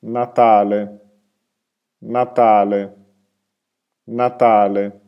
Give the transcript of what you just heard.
Natale, Natale, Natale.